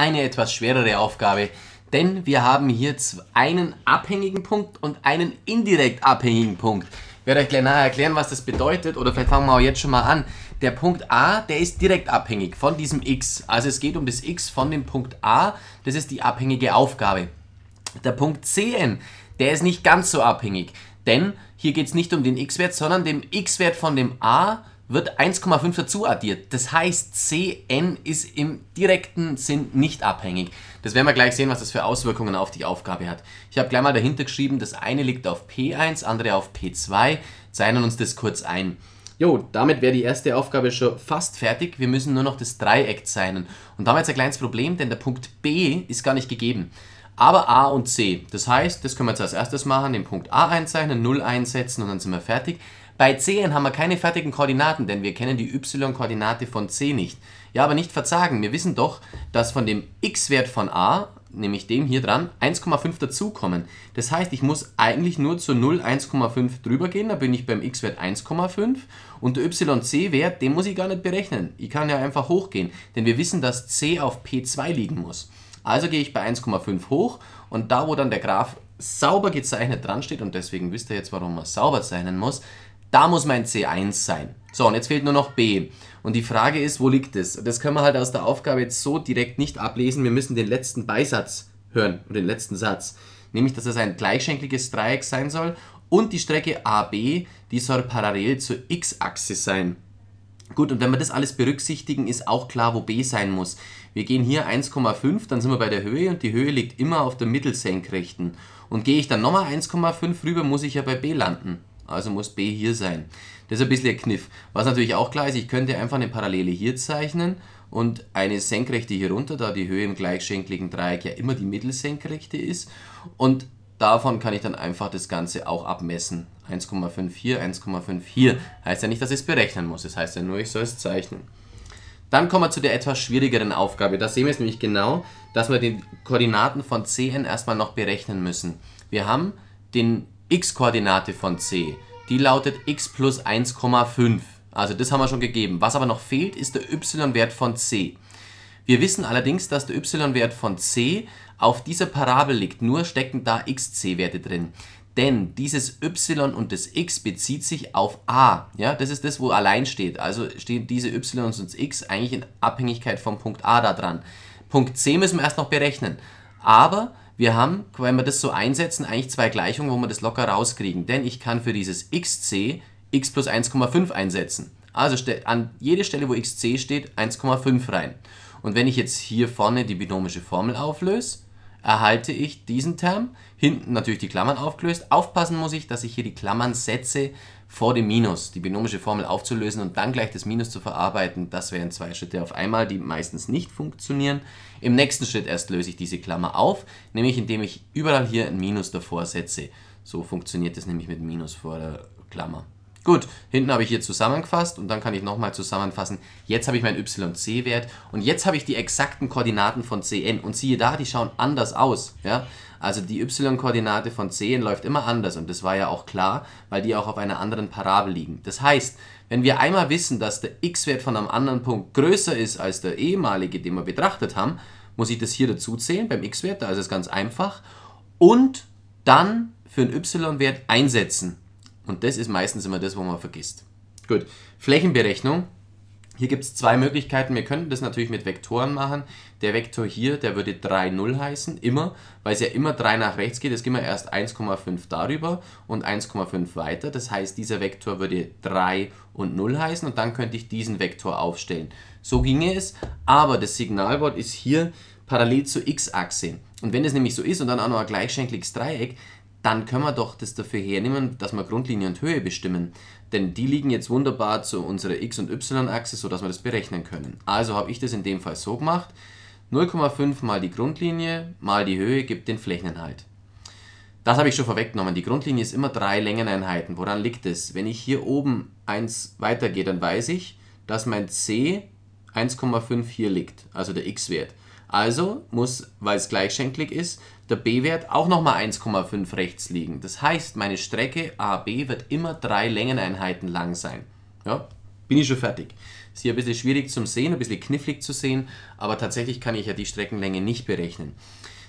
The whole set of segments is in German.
eine etwas schwerere Aufgabe, denn wir haben hier einen abhängigen Punkt und einen indirekt abhängigen Punkt. Ich werde euch gleich nachher erklären, was das bedeutet oder vielleicht fangen wir auch jetzt schon mal an. Der Punkt A, der ist direkt abhängig von diesem x. Also es geht um das x von dem Punkt A, das ist die abhängige Aufgabe. Der Punkt Cn, der ist nicht ganz so abhängig, denn hier geht es nicht um den x-Wert, sondern den x-Wert von dem A wird 1,5 dazu addiert. Das heißt, Cn ist im direkten Sinn nicht abhängig. Das werden wir gleich sehen, was das für Auswirkungen auf die Aufgabe hat. Ich habe gleich mal dahinter geschrieben, das eine liegt auf P1, andere auf P2. Zeichnen uns das kurz ein. Jo, damit wäre die erste Aufgabe schon fast fertig. Wir müssen nur noch das Dreieck zeichnen. Und da haben wir jetzt ein kleines Problem, denn der Punkt B ist gar nicht gegeben. Aber A und C. Das heißt, das können wir jetzt als erstes machen, den Punkt A einzeichnen, 0 einsetzen und dann sind wir fertig. Bei Cn haben wir keine fertigen Koordinaten, denn wir kennen die y-Koordinate von c nicht. Ja, aber nicht verzagen, wir wissen doch, dass von dem x-Wert von a, nämlich dem hier dran, 1,5 dazukommen. Das heißt, ich muss eigentlich nur zu 0 1,5 drüber gehen, da bin ich beim x-Wert 1,5 und der yc-Wert, den muss ich gar nicht berechnen. Ich kann ja einfach hochgehen, denn wir wissen, dass c auf p2 liegen muss. Also gehe ich bei 1,5 hoch und da, wo dann der Graph sauber gezeichnet dran steht, und deswegen wisst ihr jetzt, warum man sauber zeichnen muss, da muss mein C1 sein. So, und jetzt fehlt nur noch B. Und die Frage ist, wo liegt es? Das können wir halt aus der Aufgabe jetzt so direkt nicht ablesen. Wir müssen den letzten Beisatz hören und den letzten Satz. Nämlich, dass es ein gleichschenkliges Dreieck sein soll und die Strecke AB, die soll parallel zur X-Achse sein. Gut, und wenn wir das alles berücksichtigen, ist auch klar, wo B sein muss. Wir gehen hier 1,5, dann sind wir bei der Höhe und die Höhe liegt immer auf der Mittelsenkrechten. Und gehe ich dann nochmal 1,5 rüber, muss ich ja bei B landen. Also muss B hier sein. Das ist ein bisschen ein Kniff. Was natürlich auch klar ist, ich könnte einfach eine Parallele hier zeichnen und eine Senkrechte hier runter, da die Höhe im gleichschenkligen Dreieck ja immer die Mittelsenkrechte ist. Und davon kann ich dann einfach das Ganze auch abmessen. 1,5 hier, 1,5 hier. Heißt ja nicht, dass ich es berechnen muss. Das heißt ja nur, ich soll es zeichnen. Dann kommen wir zu der etwas schwierigeren Aufgabe. Da sehen wir es nämlich genau, dass wir die Koordinaten von Cn erstmal noch berechnen müssen. Wir haben den x-Koordinate von c, die lautet x plus 1,5. Also das haben wir schon gegeben. Was aber noch fehlt, ist der y-Wert von c. Wir wissen allerdings, dass der y-Wert von c auf dieser Parabel liegt. Nur stecken da xc-Werte drin. Denn dieses y und das x bezieht sich auf a. Ja, das ist das, wo allein steht. Also stehen diese y und x eigentlich in Abhängigkeit vom Punkt a da dran. Punkt c müssen wir erst noch berechnen. Aber wir haben, wenn wir das so einsetzen, eigentlich zwei Gleichungen, wo wir das locker rauskriegen. Denn ich kann für dieses xc x plus 1,5 einsetzen. Also an jede Stelle, wo xc steht, 1,5 rein. Und wenn ich jetzt hier vorne die binomische Formel auflöse, erhalte ich diesen Term, hinten natürlich die Klammern aufgelöst. Aufpassen muss ich, dass ich hier die Klammern setze vor dem Minus, die binomische Formel aufzulösen und dann gleich das Minus zu verarbeiten. Das wären zwei Schritte auf einmal, die meistens nicht funktionieren. Im nächsten Schritt erst löse ich diese Klammer auf, nämlich indem ich überall hier ein Minus davor setze. So funktioniert es nämlich mit Minus vor der Klammer. Gut, hinten habe ich hier zusammengefasst und dann kann ich nochmal zusammenfassen. Jetzt habe ich meinen YC-Wert und jetzt habe ich die exakten Koordinaten von Cn und siehe da, die schauen anders aus. Ja? Also die y-Koordinate von Cn läuft immer anders und das war ja auch klar, weil die auch auf einer anderen Parabel liegen. Das heißt, wenn wir einmal wissen, dass der x-Wert von einem anderen Punkt größer ist als der ehemalige, den wir betrachtet haben, muss ich das hier dazu zählen beim x-Wert, da ist es ganz einfach, und dann für einen y-Wert einsetzen. Und das ist meistens immer das, wo man vergisst. Gut, Flächenberechnung. Hier gibt es zwei Möglichkeiten. Wir könnten das natürlich mit Vektoren machen. Der Vektor hier, der würde 3, 0 heißen, immer, weil es ja immer 3 nach rechts geht. Es gehen wir erst 1,5 darüber und 1,5 weiter. Das heißt, dieser Vektor würde 3 und 0 heißen und dann könnte ich diesen Vektor aufstellen. So ginge es, aber das Signalwort ist hier parallel zur x-Achse. Und wenn es nämlich so ist und dann auch noch ein gleichschenkliges Dreieck, dann können wir doch das dafür hernehmen, dass wir Grundlinie und Höhe bestimmen. Denn die liegen jetzt wunderbar zu unserer X- und Y-Achse, sodass wir das berechnen können. Also habe ich das in dem Fall so gemacht. 0,5 mal die Grundlinie mal die Höhe gibt den Flächeninhalt. Das habe ich schon vorweggenommen. Die Grundlinie ist immer drei Längeneinheiten. Woran liegt es? Wenn ich hier oben 1 weitergehe, dann weiß ich, dass mein C 1,5 hier liegt, also der x-Wert. Also muss, weil es gleichschenklig ist, der b-Wert auch nochmal 1,5 rechts liegen. Das heißt, meine Strecke AB wird immer drei Längeneinheiten lang sein. Ja, bin ich schon fertig. Ist hier ein bisschen schwierig zum Sehen, ein bisschen knifflig zu sehen, aber tatsächlich kann ich ja die Streckenlänge nicht berechnen.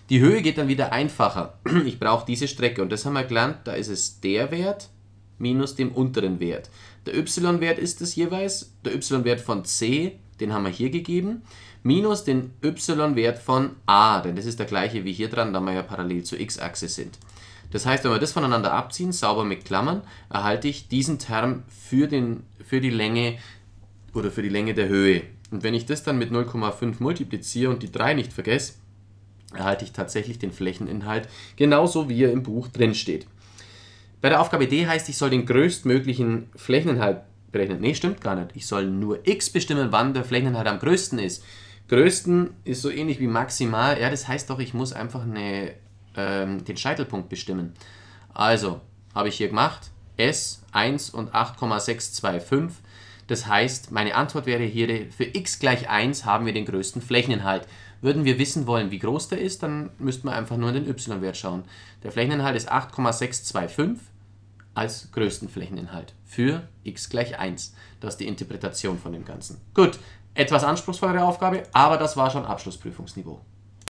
Die Höhe geht dann wieder einfacher. Ich brauche diese Strecke und das haben wir gelernt, da ist es der Wert minus dem unteren Wert. Der y-Wert ist es jeweils, der y-Wert von c den haben wir hier gegeben, minus den y-Wert von a, denn das ist der gleiche wie hier dran, da wir ja parallel zur x-Achse sind. Das heißt, wenn wir das voneinander abziehen, sauber mit Klammern, erhalte ich diesen Term für, den, für die Länge oder für die Länge der Höhe. Und wenn ich das dann mit 0,5 multipliziere und die 3 nicht vergesse, erhalte ich tatsächlich den Flächeninhalt genauso wie er im Buch drin steht. Bei der Aufgabe D heißt, ich soll den größtmöglichen Flächeninhalt berechnet. Nee, stimmt gar nicht. Ich soll nur x bestimmen, wann der Flächeninhalt am größten ist. Größten ist so ähnlich wie maximal. Ja, das heißt doch, ich muss einfach eine, ähm, den Scheitelpunkt bestimmen. Also, habe ich hier gemacht. S 1 und 8,625. Das heißt, meine Antwort wäre hier, für x gleich 1 haben wir den größten Flächeninhalt. Würden wir wissen wollen, wie groß der ist, dann müssten wir einfach nur in den y-Wert schauen. Der Flächeninhalt ist 8,625 als größten Flächeninhalt für x gleich 1. Das ist die Interpretation von dem Ganzen. Gut, etwas anspruchsvollere Aufgabe, aber das war schon Abschlussprüfungsniveau.